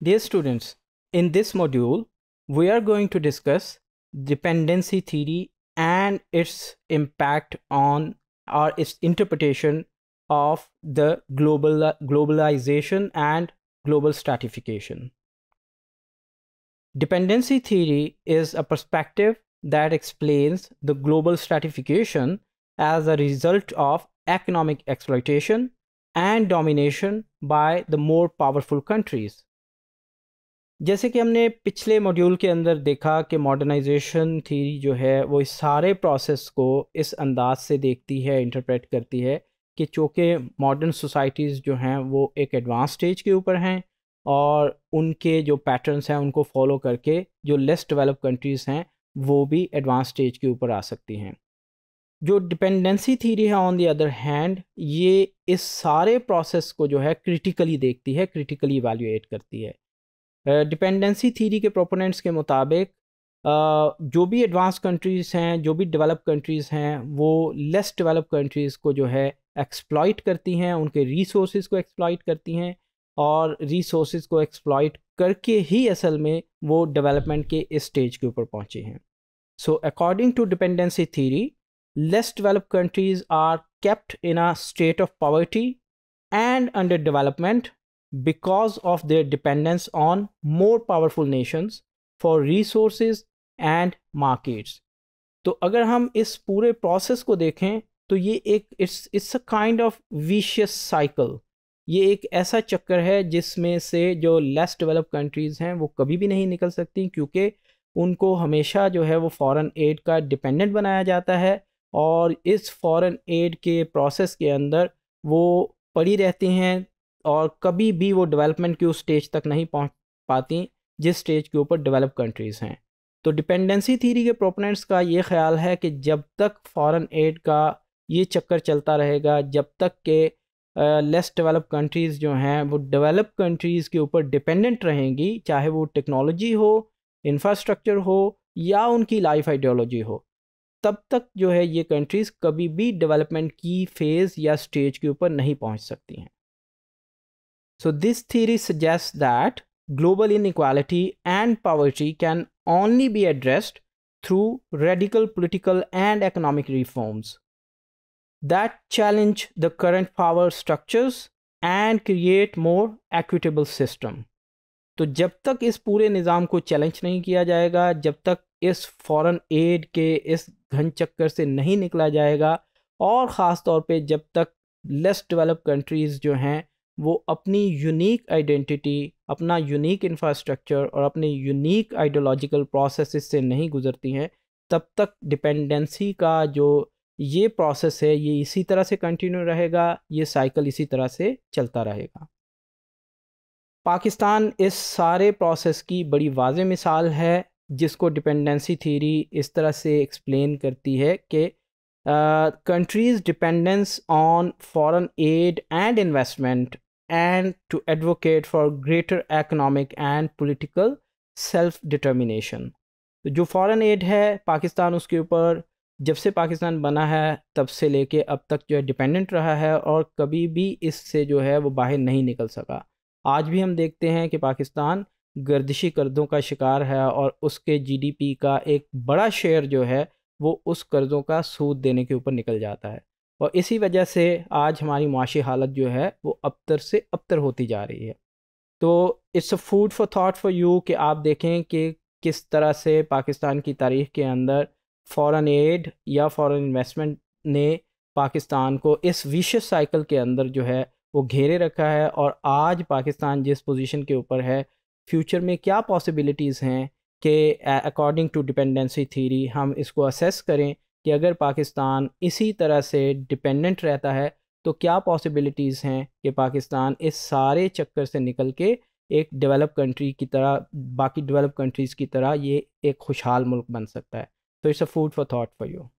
Dear students, in this module, we are going to discuss dependency theory and its impact on or its interpretation of the global globalization and global stratification. Dependency theory is a perspective that explains the global stratification as a result of economic exploitation and domination by the more powerful countries. जैसे कि हमने पिछले module के अंदर देखा कि modernisation theory जो है वो इस सारे प्रोसेस को इस अंदाज से देखती है इंटरप्रेट करती है कि चूँकि मॉडर्न सोसाइटीज़ जो हैं वो एक एडवांस स्टेज के ऊपर हैं और उनके जो पैटर्न्स हैं उनको फॉलो करके जो लेस डेवलप कंट्रीज़ हैं वो भी एडवांस स्टेज के ऊपर आ सकती हैं जो डिपेंडेंसी थीरी है ऑन दी अदर हैंड ये इस सारे प्रोसेस को जो है क्रिटिकली देखती है क्रिटिकली इवेल्यूएट करती है डिपेंडेंसी थीरी के प्रोपोनेंट्स के मुताबिक जो भी एडवांस कंट्रीज़ हैं जो भी डेवलप कंट्रीज़ हैं वो लेस डेवलप कंट्रीज़ को जो है एक्सप्लॉइट करती हैं उनके रिसोर्स को एक्सप्लॉइट करती हैं और रिसोर्स को एक्सप्लॉइट करके ही असल में वो डेवलपमेंट के इस स्टेज के ऊपर पहुँचे हैं so according to dependency theory develop countries are kept in a state of of and under development because of their dependence on more powerful nations for resources and markets तो अगर हम इस पूरे प्रोसेस को देखें तो ये एक it's it's a kind of vicious cycle ये एक ऐसा चक्कर है जिसमें से जो लेस डेवलप कंट्रीज़ हैं वो कभी भी नहीं निकल सकती क्योंकि उनको हमेशा जो है वो फॉरेन एड का डिपेंडेंट बनाया जाता है और इस फॉरेन एड के प्रोसेस के अंदर वो पड़ी रहती हैं और कभी भी वो डेवलपमेंट की उस स्टेज तक नहीं पहुंच पाती जिस स्टेज के ऊपर डेवलप कंट्रीज़ हैं तो डिपेंडेंसी थीरी के प्रोपोनेंट्स का ये ख्याल है कि जब तक फॉरेन एड का ये चक्कर चलता रहेगा जब तक के लेस डेवलप कंट्रीज़ जो हैं वो डेवलप कंट्रीज़ के ऊपर डिपेंडेंट रहेंगी चाहे वो टेक्नोलॉजी हो इंफ्रास्ट्रक्चर हो या उनकी लाइफ आइडियोलॉजी हो तब तक जो है ये कंट्रीज़ कभी भी डेवलपमेंट की फेज़ या स्टेज के ऊपर नहीं पहुंच सकती हैं So this theory suggests that global inequality and poverty can only be addressed through radical political and economic reforms that challenge the current power structures and create more equitable system. तो जब तक इस पूरे निज़ाम को चैलेंज नहीं किया जाएगा जब तक इस फॉरेन एड के इस घन चक्कर से नहीं निकला जाएगा और ख़ास तौर पे जब तक लेस डेवलप कंट्रीज़ जो हैं वो अपनी यूनिक आइडेंटिटी अपना यूनिक इंफ्रास्ट्रक्चर और अपने यूनिक आइडियोलॉजिकल प्रोसेस से नहीं गुजरती हैं तब तक डिपेंडेंसी का जो ये प्रोसेस है ये इसी तरह से कंटिन्यू रहेगा ये साइकिल इसी तरह से चलता रहेगा पाकिस्तान इस सारे प्रोसेस की बड़ी वाज मिसाल है जिसको डिपेंडेंसी थीरी इस तरह से एक्सप्लेन करती है कि countries dependence on foreign aid and investment and to advocate for greater economic and political self determination तो जो फॉरेन एड है पाकिस्तान उसके ऊपर जब से पाकिस्तान बना है तब से लेके अब तक जो है डिपेंडेंट रहा है और कभी भी इससे जो है वो बाहर नहीं निकल सका आज भी हम देखते हैं कि पाकिस्तान गर्दिशी कर्ज़ों का शिकार है और उसके जीडीपी का एक बड़ा शेयर जो है वो उस कर्ज़ों का सूद देने के ऊपर निकल जाता है और इसी वजह से आज हमारी माशी हालत जो है वो अबतर से अबतर होती जा रही है तो it's a food for thought for you कि आप देखें कि किस तरह से पाकिस्तान की तारीख के अंदर फ़ॉरन एड या फ़ॉरन इन्वेस्टमेंट ने पाकिस्तान को इस विशेष साइकिल के अंदर जो है वो घेरे रखा है और आज पाकिस्तान जिस पोजीशन के ऊपर है फ्यूचर में क्या पॉसिबिलिटीज़ हैं कि अकॉर्डिंग टू डिपेंडेंसी थीरी हम इसको असेस करें कि अगर पाकिस्तान इसी तरह से डिपेंडेंट रहता है तो क्या पॉसिबिलिटीज़ हैं कि पाकिस्तान इस सारे चक्कर से निकल के एक डेवलप कंट्री की तरह बाकी डेवलप कंट्रीज़ की तरह ये एक खुशहाल मुल्क बन सकता है तो it's a food for thought for you